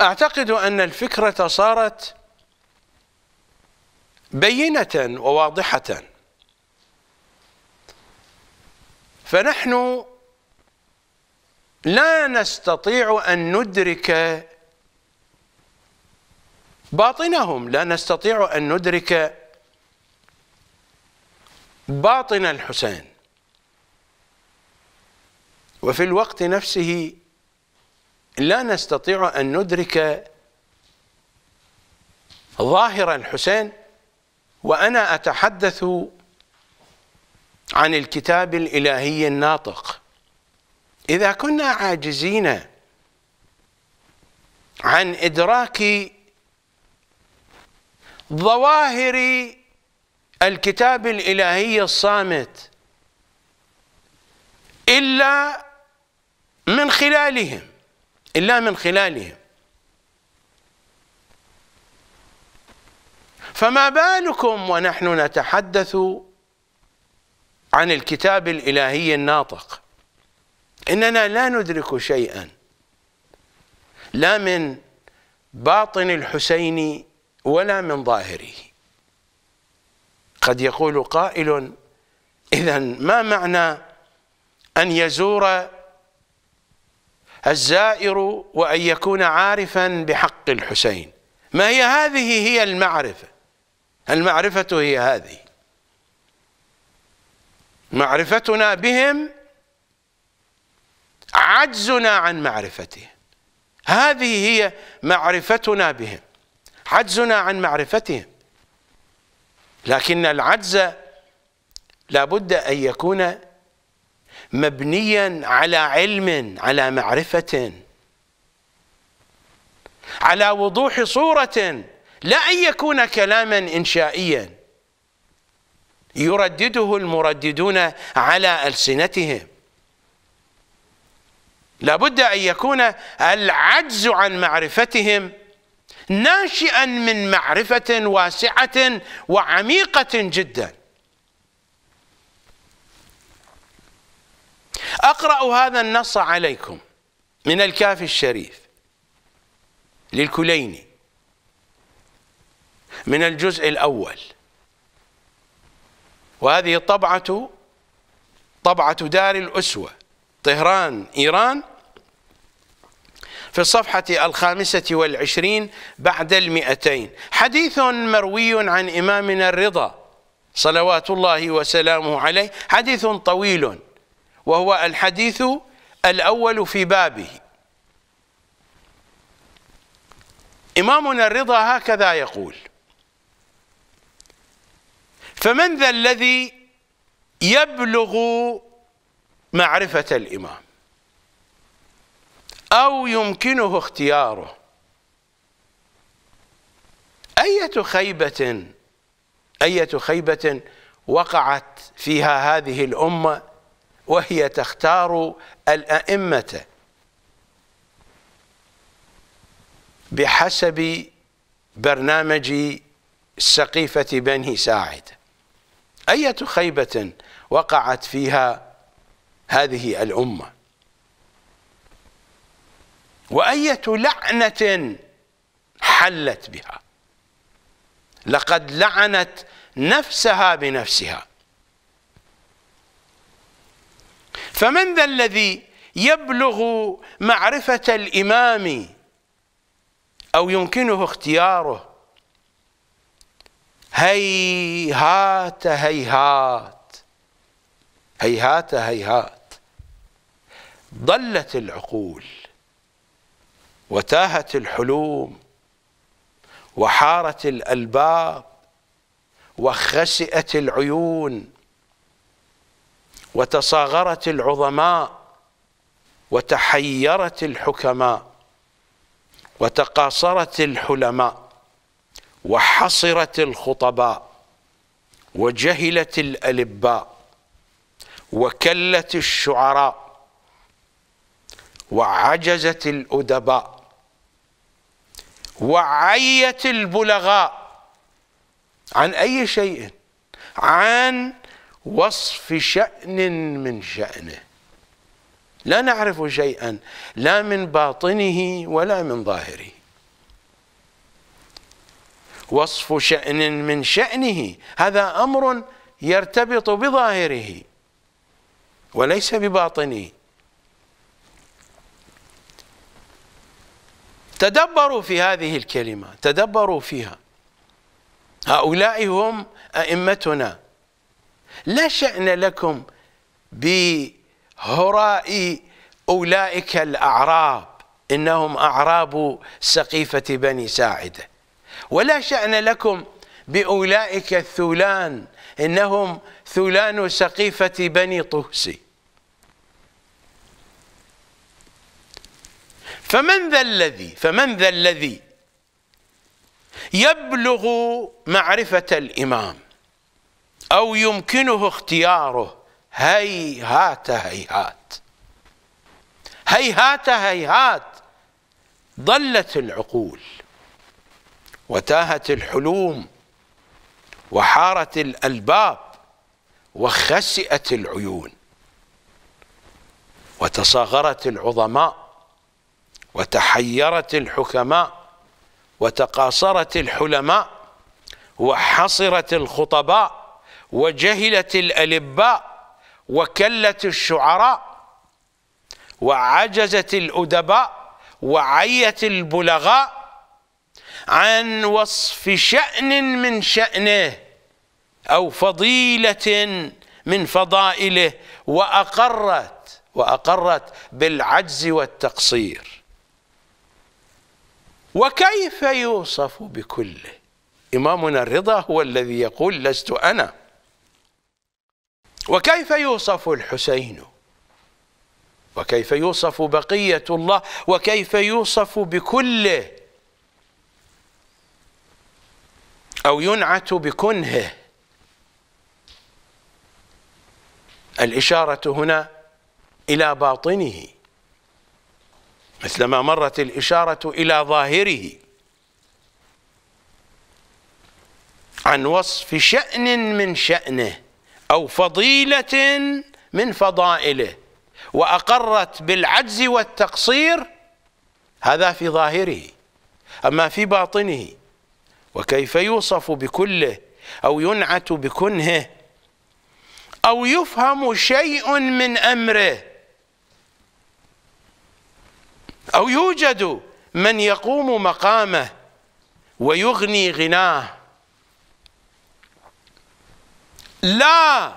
أعتقد أن الفكرة صارت بينة وواضحة فنحن لا نستطيع أن ندرك باطنهم لا نستطيع أن ندرك باطن الحسين وفي الوقت نفسه لا نستطيع أن ندرك ظاهر الحسين وأنا أتحدث عن الكتاب الإلهي الناطق إذا كنا عاجزين عن إدراك ظواهر الكتاب الإلهي الصامت إلا من خلالهم إلا من خلالهم فما بالكم ونحن نتحدث عن الكتاب الإلهي الناطق إننا لا ندرك شيئا لا من باطن الحسين ولا من ظاهره قد يقول قائل إذا ما معنى أن يزور الزائر وأن يكون عارفا بحق الحسين ما هي هذه هي المعرفة المعرفة هي هذه معرفتنا بهم عجزنا عن معرفتهم هذه هي معرفتنا بهم عجزنا عن معرفتهم لكن العجز لابد أن يكون مبنيا على علم على معرفة على وضوح صورة لا أن يكون كلاما إنشائيا يردده المرددون على ألسنتهم لابد أن يكون العجز عن معرفتهم ناشئا من معرفة واسعة وعميقة جداً أقرأ هذا النص عليكم من الكافي الشريف للكليني من الجزء الأول وهذه طبعة طبعة دار الأسوة طهران إيران في الصفحة الخامسة والعشرين بعد المئتين حديث مروي عن إمامنا الرضا صلوات الله وسلامه عليه حديث طويل وهو الحديث الأول في بابه إمامنا الرضا هكذا يقول فمن ذا الذي يبلغ معرفة الإمام أو يمكنه اختياره أية خيبة أية خيبة وقعت فيها هذه الأمة وهي تختار الأئمة بحسب برنامج سقيفة بني ساعد أية خيبة وقعت فيها هذه الأمة وأية لعنة حلت بها لقد لعنت نفسها بنفسها فمن ذا الذي يبلغ معرفة الإمام أو يمكنه اختياره هيهات هيهات هيهات هيهات ضلت العقول وتاهت الحلوم وحارت الألباب وخسئت العيون وتصاغرت العظماء وتحيرت الحكماء وتقاصرت الحلماء وحصرت الخطباء وجهلت الألباء وكلت الشعراء وعجزت الأدباء وعيت البلغاء عن أي شيء عن وصف شأن من شأنه لا نعرف شيئا لا من باطنه ولا من ظاهره وصف شأن من شأنه هذا أمر يرتبط بظاهره وليس بباطنه تدبروا في هذه الكلمة تدبروا فيها هؤلاء هم أئمتنا لا شأن لكم بهراء أولئك الأعراب إنهم أعراب سقيفة بني ساعدة ولا شأن لكم بأولئك الثولان إنهم ثولان سقيفة بني طوسي فمن ذا الذي فمن ذا الذي يبلغ معرفة الإمام أو يمكنه اختياره هيهات هيهات هيهات هيهات ضلت العقول وتاهت الحلوم وحارت الألباب وخسئت العيون وتصاغرت العظماء وتحيرت الحكماء وتقاصرت الحلماء وحصرت الخطباء وجهلت الألباء وكلت الشعراء وعجزت الأدباء وعيت البلغاء عن وصف شأن من شأنه أو فضيلة من فضائله وأقرت وأقرت بالعجز والتقصير وكيف يوصف بكله إمامنا الرضا هو الذي يقول لست أنا وكيف يوصف الحسين وكيف يوصف بقية الله وكيف يوصف بكله أو ينعت بكنهه الإشارة هنا إلى باطنه مثلما مرت الإشارة إلى ظاهره عن وصف شأن من شأنه أو فضيلة من فضائله وأقرت بالعجز والتقصير هذا في ظاهره أما في باطنه وكيف يوصف بكله أو ينعت بكنهه أو يفهم شيء من أمره أو يوجد من يقوم مقامه ويغني غناه لا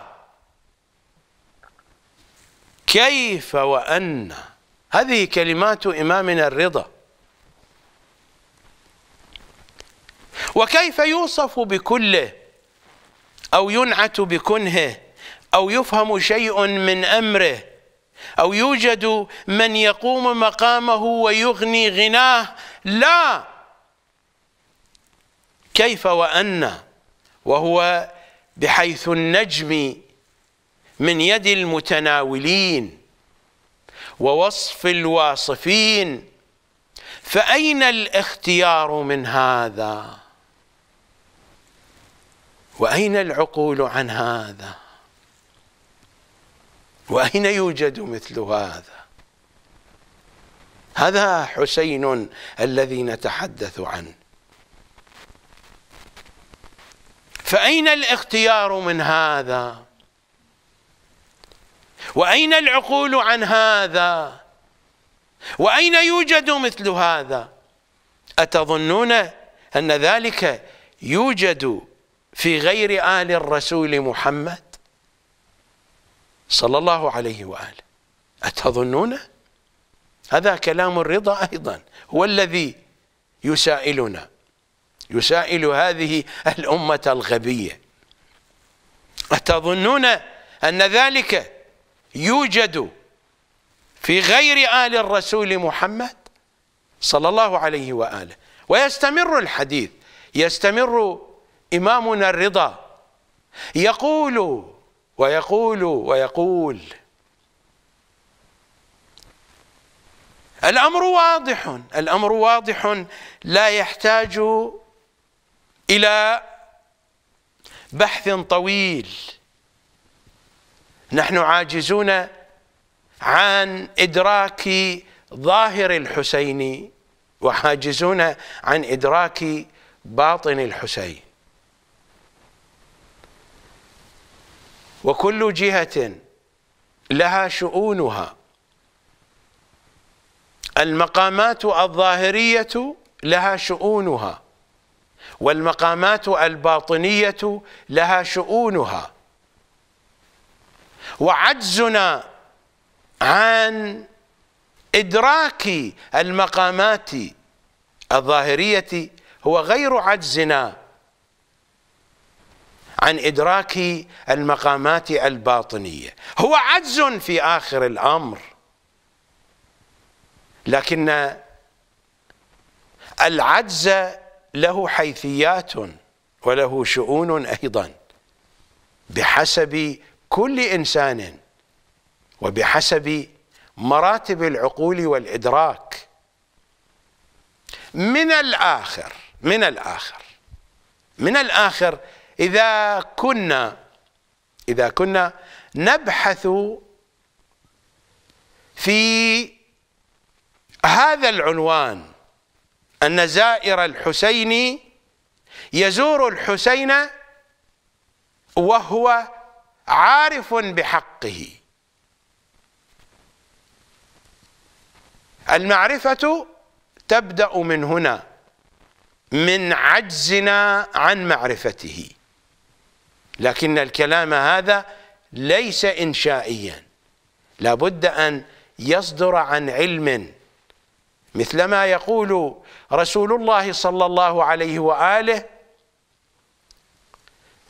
كيف وأن هذه كلمات إمامنا الرضا وكيف يوصف بكله أو ينعت بكنهه أو يفهم شيء من أمره أو يوجد من يقوم مقامه ويغني غناه لا كيف وأن وهو بحيث النجم من يد المتناولين ووصف الواصفين فأين الاختيار من هذا وأين العقول عن هذا وأين يوجد مثل هذا هذا حسين الذي نتحدث عنه فأين الاختيار من هذا وأين العقول عن هذا وأين يوجد مثل هذا أتظنون أن ذلك يوجد في غير آل الرسول محمد صلى الله عليه وآله أتظنون هذا كلام الرضا أيضا هو الذي يسائلنا يسائل هذه الأمة الغبية أتظنون أن ذلك يوجد في غير آل الرسول محمد صلى الله عليه وآله ويستمر الحديث يستمر إمامنا الرضا يقول ويقول ويقول الأمر واضح الأمر واضح لا يحتاج إلى بحث طويل نحن عاجزون عن إدراك ظاهر الحسين وحاجزون عن إدراك باطن الحسين وكل جهة لها شؤونها المقامات الظاهرية لها شؤونها والمقامات الباطنية لها شؤونها وعجزنا عن إدراك المقامات الظاهرية هو غير عجزنا عن إدراك المقامات الباطنية هو عجز في آخر الأمر لكن العجز له حيثيات وله شؤون أيضا بحسب كل إنسان وبحسب مراتب العقول والإدراك من الآخر من الآخر من الآخر إذا كنا إذا كنا نبحث في هذا العنوان أن زائر الحسين يزور الحسين وهو عارف بحقه المعرفة تبدأ من هنا من عجزنا عن معرفته لكن الكلام هذا ليس إنشائيا لابد أن يصدر عن علم مثلما يقول رسول الله صلى الله عليه واله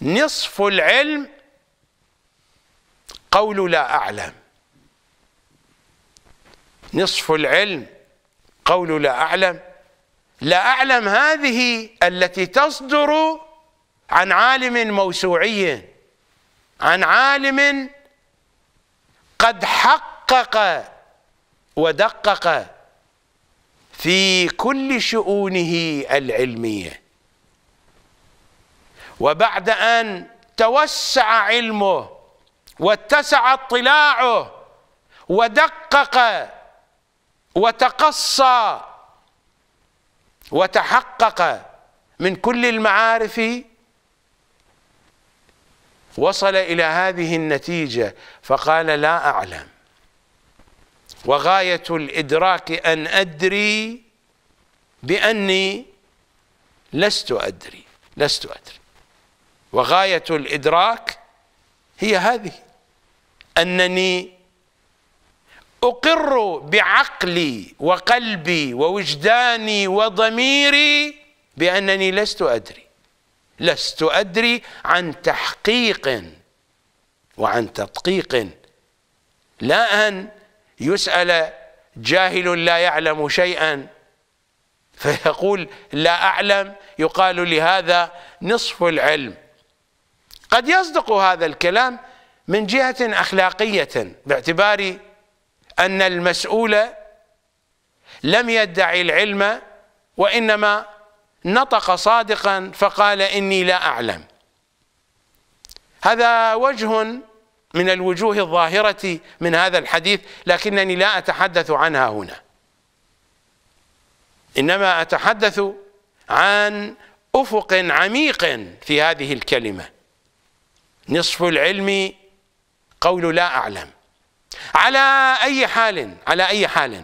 نصف العلم قول لا اعلم نصف العلم قول لا اعلم لا اعلم هذه التي تصدر عن عالم موسوعي عن عالم قد حقق ودقق في كل شؤونه العلميه وبعد ان توسع علمه واتسع اطلاعه ودقق وتقصى وتحقق من كل المعارف وصل الى هذه النتيجه فقال لا اعلم وغاية الإدراك أن أدري بأني لست أدري لست أدري وغاية الإدراك هي هذه أنني أقر بعقلي وقلبي ووجداني وضميري بأنني لست أدري لست أدري عن تحقيق وعن تدقيق لا أن يسأل جاهل لا يعلم شيئا فيقول لا أعلم يقال لهذا نصف العلم قد يصدق هذا الكلام من جهة أخلاقية باعتبار أن المسؤول لم يدعي العلم وإنما نطق صادقا فقال إني لا أعلم هذا وجه من الوجوه الظاهرة من هذا الحديث لكنني لا أتحدث عنها هنا إنما أتحدث عن أفق عميق في هذه الكلمة نصف العلم قول لا أعلم على أي حال على أي حال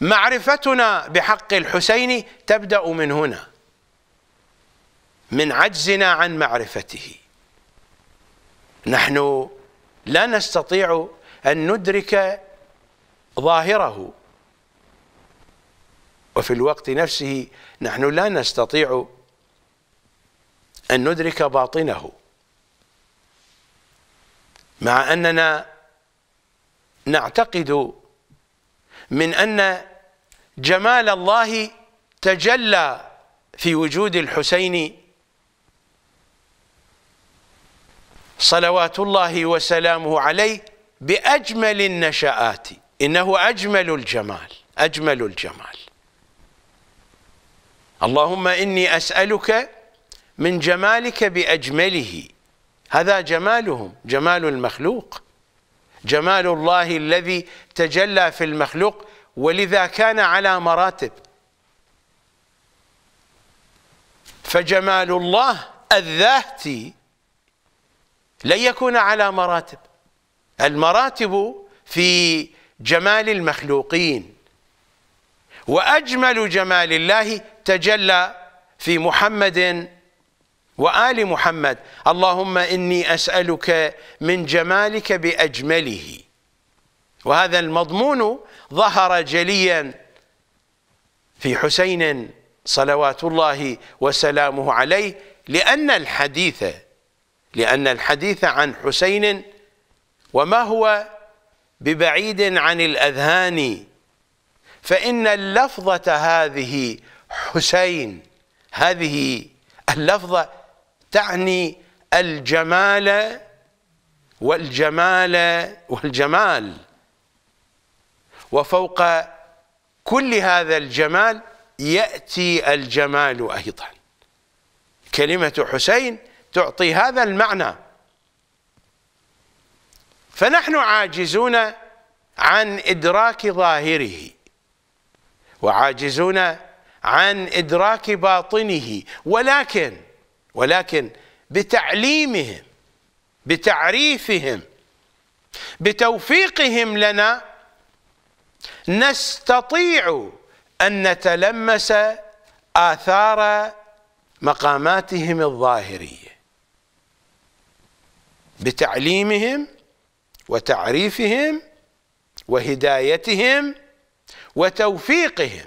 معرفتنا بحق الحسين تبدأ من هنا من عجزنا عن معرفته نحن لا نستطيع أن ندرك ظاهره وفي الوقت نفسه نحن لا نستطيع أن ندرك باطنه مع أننا نعتقد من أن جمال الله تجلى في وجود الحسين صلوات الله وسلامه عليه بأجمل النشآت إنه أجمل الجمال أجمل الجمال اللهم إني أسألك من جمالك بأجمله هذا جمالهم جمال المخلوق جمال الله الذي تجلى في المخلوق ولذا كان على مراتب فجمال الله الذاتي لن يكون على مراتب المراتب في جمال المخلوقين واجمل جمال الله تجلى في محمد وال محمد اللهم اني اسالك من جمالك باجمله وهذا المضمون ظهر جليا في حسين صلوات الله وسلامه عليه لان الحديث لأن الحديث عن حسين وما هو ببعيد عن الأذهان فإن اللفظة هذه حسين هذه اللفظة تعني الجمال والجمال والجمال وفوق كل هذا الجمال يأتي الجمال أيضا كلمة حسين تعطي هذا المعنى فنحن عاجزون عن إدراك ظاهره وعاجزون عن إدراك باطنه ولكن ولكن بتعليمهم بتعريفهم بتوفيقهم لنا نستطيع أن نتلمس آثار مقاماتهم الظاهريه بتعليمهم وتعريفهم وهدايتهم وتوفيقهم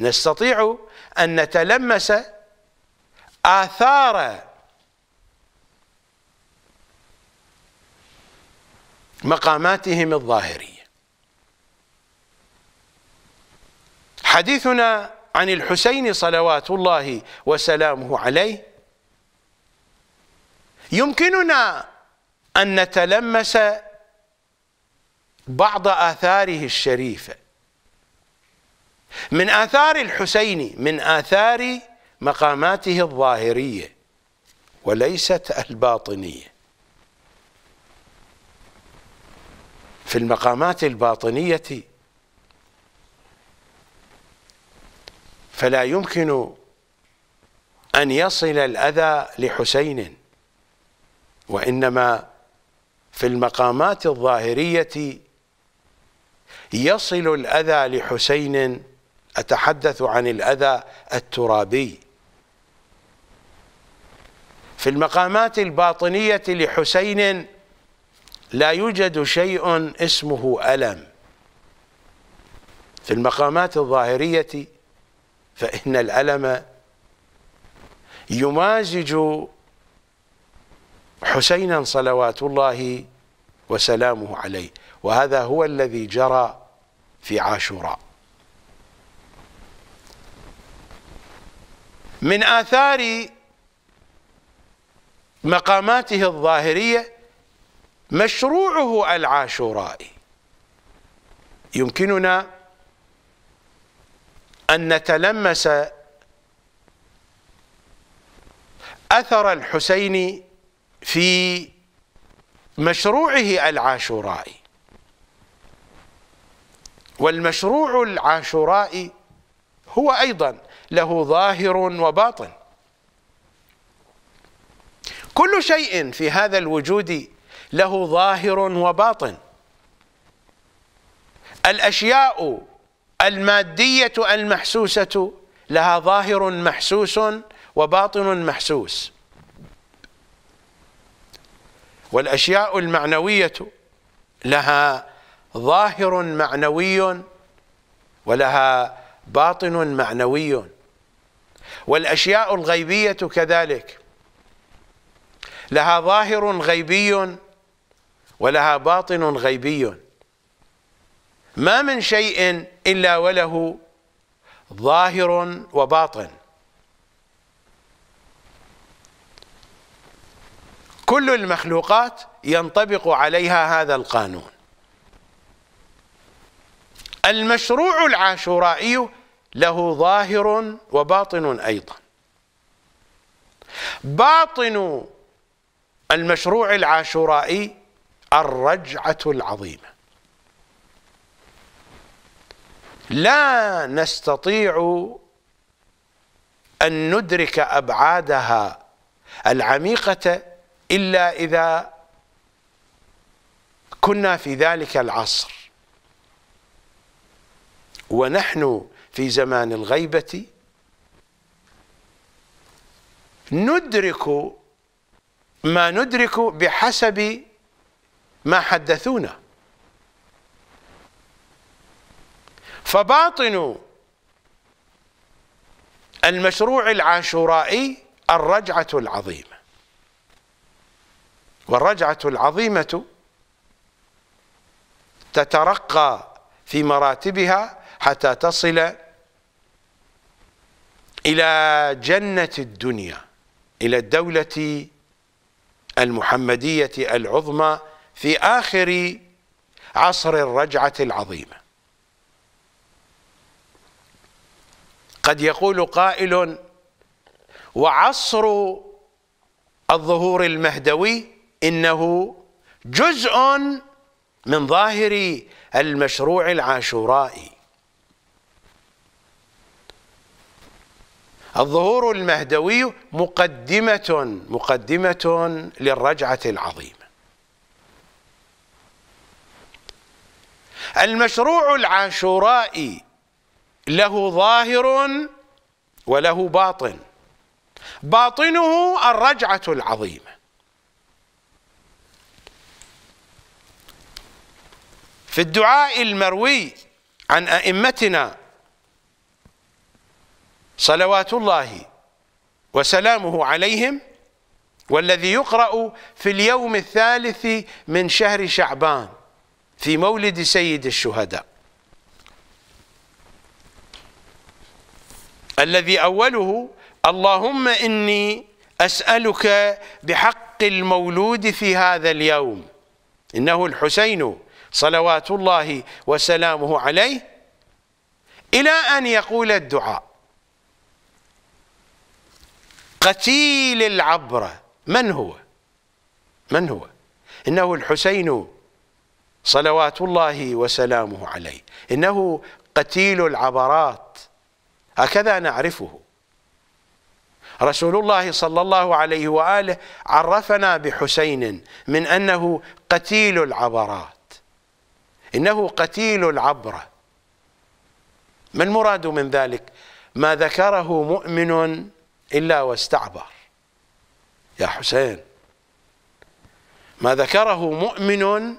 نستطيع أن نتلمس آثار مقاماتهم الظاهرية حديثنا عن الحسين صلوات الله وسلامه عليه يمكننا أن نتلمس بعض آثاره الشريفة من آثار الحسين من آثار مقاماته الظاهرية وليست الباطنية في المقامات الباطنية فلا يمكن أن يصل الأذى لحسين وإنما في المقامات الظاهرية يصل الأذى لحسين أتحدث عن الأذى الترابي في المقامات الباطنية لحسين لا يوجد شيء اسمه ألم في المقامات الظاهرية فإن الألم يمازج حسينا صلوات الله وسلامه عليه وهذا هو الذي جرى في عاشوراء من آثار مقاماته الظاهرية مشروعه العاشورائي يمكننا أن نتلمس أثر الحسين في مشروعه العاشورائي والمشروع العاشورائي هو ايضا له ظاهر وباطن كل شيء في هذا الوجود له ظاهر وباطن الاشياء الماديه المحسوسه لها ظاهر محسوس وباطن محسوس والاشياء المعنويه لها ظاهر معنوي ولها باطن معنوي والاشياء الغيبيه كذلك لها ظاهر غيبي ولها باطن غيبي ما من شيء الا وله ظاهر وباطن كل المخلوقات ينطبق عليها هذا القانون المشروع العاشورائي له ظاهر وباطن أيضا باطن المشروع العاشورائي الرجعة العظيمة لا نستطيع أن ندرك أبعادها العميقة إلا إذا كنا في ذلك العصر ونحن في زمان الغيبة ندرك ما ندرك بحسب ما حدثونا فباطن المشروع العاشورائي الرجعة العظيمة والرجعة العظيمة تترقى في مراتبها حتى تصل إلى جنة الدنيا إلى الدولة المحمدية العظمى في آخر عصر الرجعة العظيمة قد يقول قائل وعصر الظهور المهدوي إنه جزء من ظاهر المشروع العاشورائي الظهور المهدوي مقدمة مقدمة للرجعة العظيمة المشروع العاشورائي له ظاهر وله باطن باطنه الرجعة العظيمة في الدعاء المروي عن أئمتنا صلوات الله وسلامه عليهم والذي يقرأ في اليوم الثالث من شهر شعبان في مولد سيد الشهداء الذي أوله اللهم إني أسألك بحق المولود في هذا اليوم إنه الحسين صلوات الله وسلامه عليه إلى أن يقول الدعاء قتيل العبرة من هو من هو إنه الحسين صلوات الله وسلامه عليه إنه قتيل العبرات هكذا نعرفه رسول الله صلى الله عليه وآله عرفنا بحسين من أنه قتيل العبرات إنه قتيل العبرة ما المراد من ذلك ما ذكره مؤمن إلا واستعبر يا حسين ما ذكره مؤمن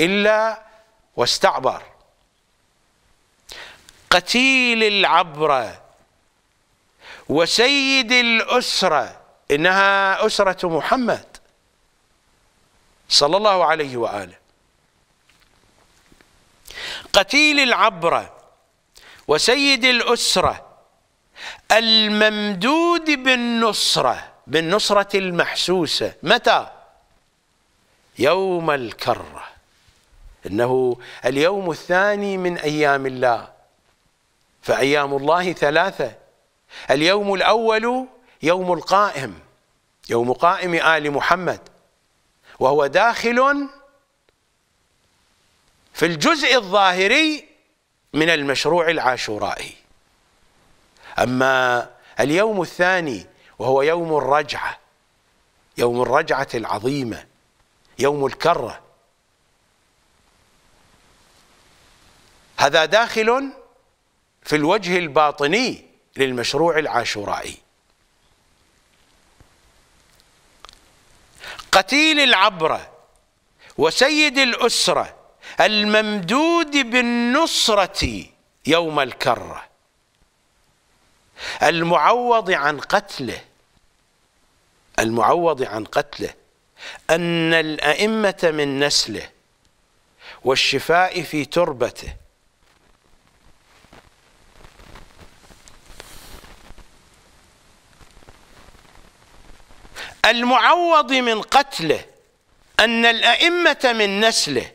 إلا واستعبر قتيل العبرة وسيد الأسرة إنها أسرة محمد صلى الله عليه وآله قتيل العبرة وسيد الأسرة الممدود بالنصرة بالنصرة المحسوسة متى؟ يوم الكرة إنه اليوم الثاني من أيام الله فأيام الله ثلاثة اليوم الأول يوم القائم يوم قائم آل محمد وهو داخل في الجزء الظاهري من المشروع العاشورائي أما اليوم الثاني وهو يوم الرجعة يوم الرجعة العظيمة يوم الكرة هذا داخل في الوجه الباطني للمشروع العاشورائي قتيل العبرة وسيد الأسرة الممدود بالنصرة يوم الكرة المعوض عن قتله المعوض عن قتله أن الأئمة من نسله والشفاء في تربته المعوض من قتله أن الأئمة من نسله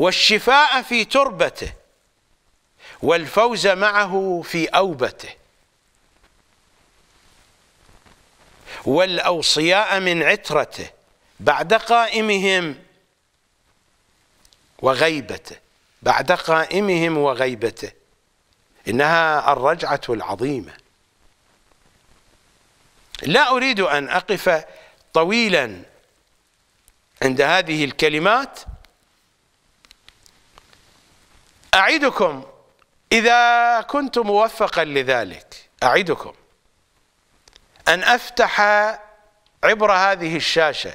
والشفاء في تربته والفوز معه في أوبته والأوصياء من عترته بعد قائمهم وغيبته بعد قائمهم وغيبته إنها الرجعة العظيمة لا أريد أن أقف طويلا عند هذه الكلمات أعدكم إذا كنت موفقا لذلك أعدكم أن أفتح عبر هذه الشاشة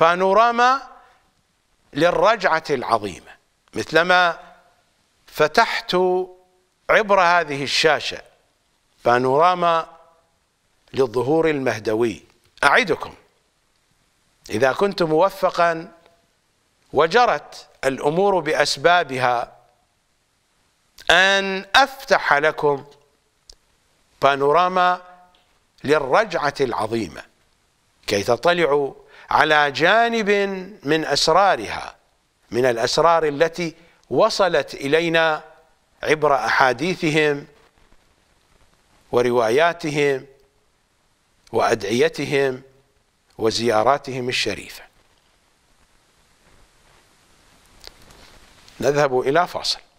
بانوراما للرجعة العظيمة مثلما فتحت عبر هذه الشاشة بانوراما للظهور المهدوي أعدكم إذا كنت موفقا وجرت الأمور بأسبابها أن أفتح لكم بانوراما للرجعة العظيمة كي تطلعوا على جانب من أسرارها من الأسرار التي وصلت إلينا عبر أحاديثهم ورواياتهم وأدعيتهم وزياراتهم الشريفة نذهب إلى فاصل